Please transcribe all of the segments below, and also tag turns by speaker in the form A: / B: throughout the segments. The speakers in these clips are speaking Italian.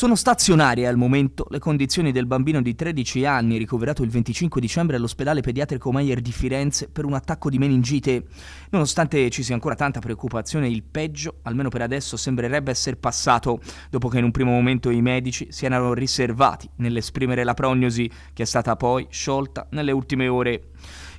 A: Sono stazionarie al momento le condizioni del bambino di 13 anni ricoverato il 25 dicembre all'ospedale pediatrico Meyer di Firenze per un attacco di meningite. Nonostante ci sia ancora tanta preoccupazione, il peggio, almeno per adesso, sembrerebbe essere passato, dopo che in un primo momento i medici si erano riservati nell'esprimere la prognosi, che è stata poi sciolta nelle ultime ore.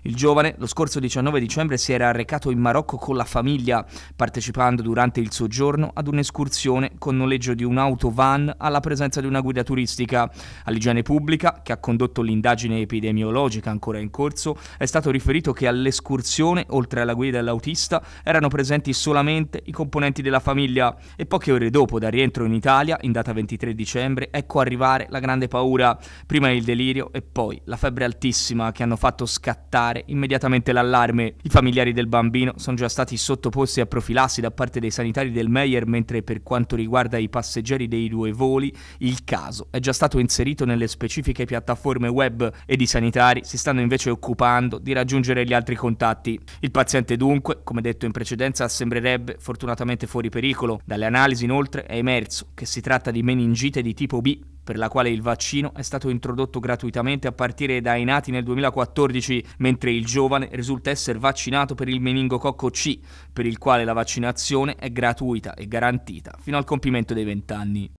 A: Il giovane lo scorso 19 dicembre si era recato in Marocco con la famiglia, partecipando durante il soggiorno ad un'escursione con noleggio di un'auto van alla presenza di una guida turistica. All'igiene pubblica, che ha condotto l'indagine epidemiologica ancora in corso, è stato riferito che all'escursione, oltre alla guida dell'autista, erano presenti solamente i componenti della famiglia e poche ore dopo dal rientro in Italia, in data 23 dicembre, ecco arrivare la grande paura, prima il delirio e poi la febbre altissima che hanno fatto scattare dare immediatamente l'allarme. I familiari del bambino sono già stati sottoposti a profilassi da parte dei sanitari del Meyer, mentre per quanto riguarda i passeggeri dei due voli, il caso è già stato inserito nelle specifiche piattaforme web ed i sanitari si stanno invece occupando di raggiungere gli altri contatti. Il paziente dunque, come detto in precedenza, sembrerebbe fortunatamente fuori pericolo. Dalle analisi inoltre è emerso che si tratta di meningite di tipo B per la quale il vaccino è stato introdotto gratuitamente a partire dai nati nel 2014, mentre il giovane risulta essere vaccinato per il meningococco C, per il quale la vaccinazione è gratuita e garantita fino al compimento dei 20 anni.